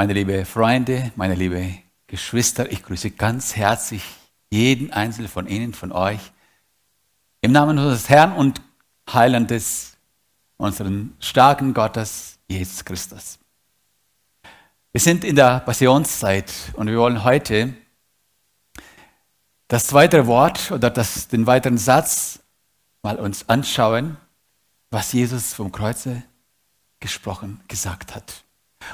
Meine liebe Freunde, meine liebe Geschwister, ich grüße ganz herzlich jeden einzelnen von Ihnen, von euch. Im Namen unseres Herrn und Heilandes, unseren starken Gottes, Jesus Christus. Wir sind in der Passionszeit und wir wollen heute das zweite Wort oder das, den weiteren Satz mal uns anschauen, was Jesus vom Kreuze gesprochen, gesagt hat.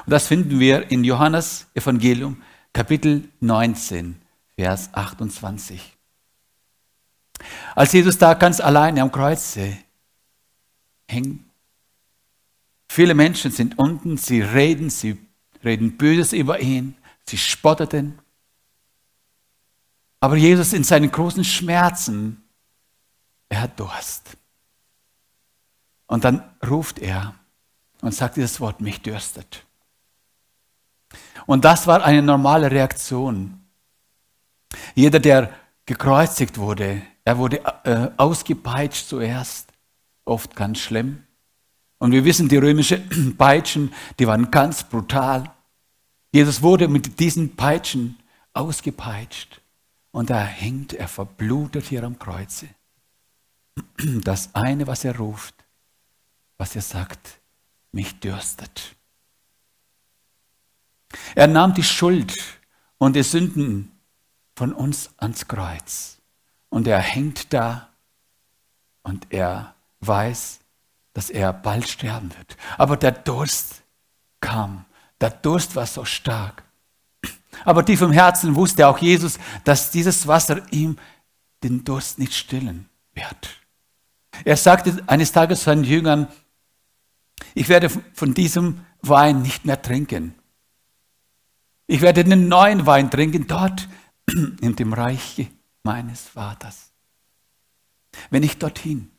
Und das finden wir in Johannes Evangelium Kapitel 19, Vers 28. Als Jesus da ganz alleine am Kreuz hing, viele Menschen sind unten, sie reden, sie reden Böses über ihn, sie spotteten. Aber Jesus in seinen großen Schmerzen, er hat Durst. Und dann ruft er und sagt dieses Wort, mich dürstet. Und das war eine normale Reaktion. Jeder, der gekreuzigt wurde, er wurde äh, ausgepeitscht zuerst, oft ganz schlimm. Und wir wissen, die römischen Peitschen, die waren ganz brutal. Jesus wurde mit diesen Peitschen ausgepeitscht und da hängt er verblutet hier am Kreuze. Das eine, was er ruft, was er sagt, mich dürstet. Er nahm die Schuld und die Sünden von uns ans Kreuz. Und er hängt da und er weiß, dass er bald sterben wird. Aber der Durst kam. Der Durst war so stark. Aber tief im Herzen wusste auch Jesus, dass dieses Wasser ihm den Durst nicht stillen wird. Er sagte eines Tages seinen Jüngern, ich werde von diesem Wein nicht mehr trinken. Ich werde den neuen Wein trinken, dort in dem Reich meines Vaters. Wenn ich dorthin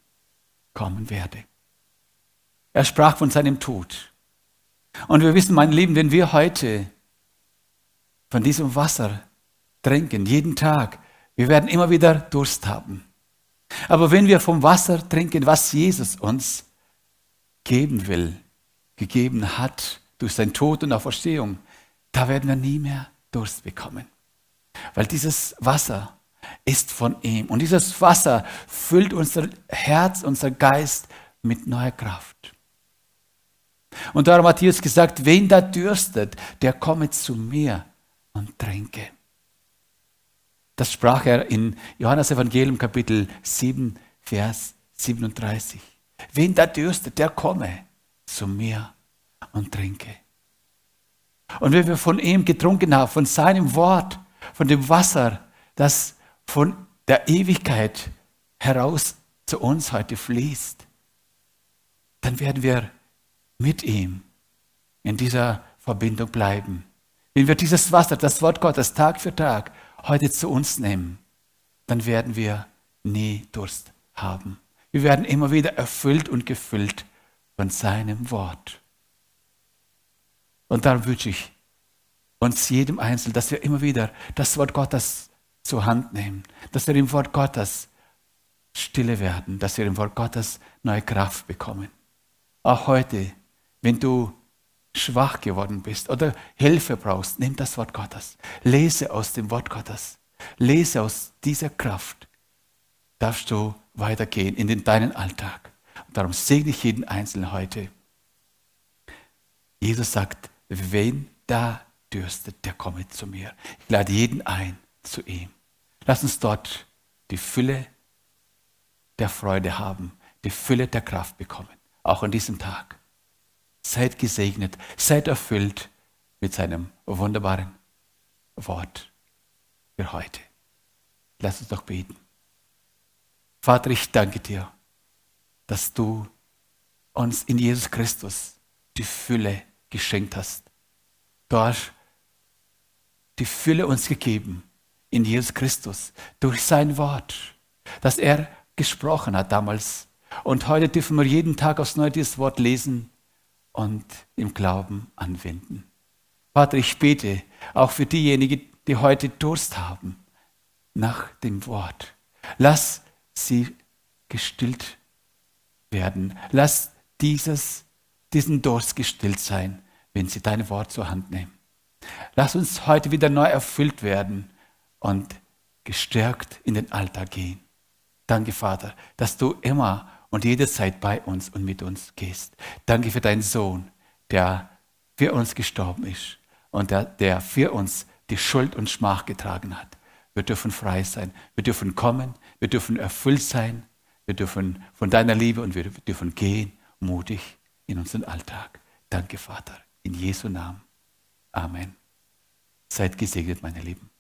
kommen werde. Er sprach von seinem Tod. Und wir wissen, mein Lieben, wenn wir heute von diesem Wasser trinken, jeden Tag, wir werden immer wieder Durst haben. Aber wenn wir vom Wasser trinken, was Jesus uns geben will, gegeben hat durch sein Tod und Auferstehung, da werden wir nie mehr Durst bekommen. Weil dieses Wasser ist von ihm. Und dieses Wasser füllt unser Herz, unser Geist mit neuer Kraft. Und darum hat Jesus gesagt, wen da dürstet, der komme zu mir und trinke. Das sprach er in Johannes Evangelium Kapitel 7, Vers 37. Wen da dürstet, der komme zu mir und trinke. Und wenn wir von ihm getrunken haben, von seinem Wort, von dem Wasser, das von der Ewigkeit heraus zu uns heute fließt, dann werden wir mit ihm in dieser Verbindung bleiben. Wenn wir dieses Wasser, das Wort Gottes Tag für Tag heute zu uns nehmen, dann werden wir nie Durst haben. Wir werden immer wieder erfüllt und gefüllt von seinem Wort. Und darum wünsche ich uns jedem Einzelnen, dass wir immer wieder das Wort Gottes zur Hand nehmen, dass wir im Wort Gottes stille werden, dass wir im Wort Gottes neue Kraft bekommen. Auch heute, wenn du schwach geworden bist oder Hilfe brauchst, nimm das Wort Gottes. Lese aus dem Wort Gottes. Lese aus dieser Kraft. Darfst du weitergehen in den, deinen Alltag. Und darum segne ich jeden Einzelnen heute. Jesus sagt, Wen da dürstet, der komme zu mir. Ich lade jeden ein zu ihm. Lass uns dort die Fülle der Freude haben, die Fülle der Kraft bekommen, auch an diesem Tag. Seid gesegnet, seid erfüllt mit seinem wunderbaren Wort für heute. Lass uns doch beten. Vater, ich danke dir, dass du uns in Jesus Christus die Fülle geschenkt hast. Du hast die Fülle uns gegeben in Jesus Christus durch sein Wort, das er gesprochen hat damals. Und heute dürfen wir jeden Tag aufs Neue dieses Wort lesen und im Glauben anwenden. Vater, ich bete auch für diejenigen, die heute Durst haben nach dem Wort. Lass sie gestillt werden. Lass dieses Wort diesen Durst gestillt sein, wenn sie dein Wort zur Hand nehmen. Lass uns heute wieder neu erfüllt werden und gestärkt in den Alltag gehen. Danke, Vater, dass du immer und jederzeit bei uns und mit uns gehst. Danke für deinen Sohn, der für uns gestorben ist und der, der für uns die Schuld und Schmach getragen hat. Wir dürfen frei sein, wir dürfen kommen, wir dürfen erfüllt sein, wir dürfen von deiner Liebe und wir dürfen gehen, mutig in unseren Alltag. Danke, Vater, in Jesu Namen. Amen. Seid gesegnet, meine Lieben.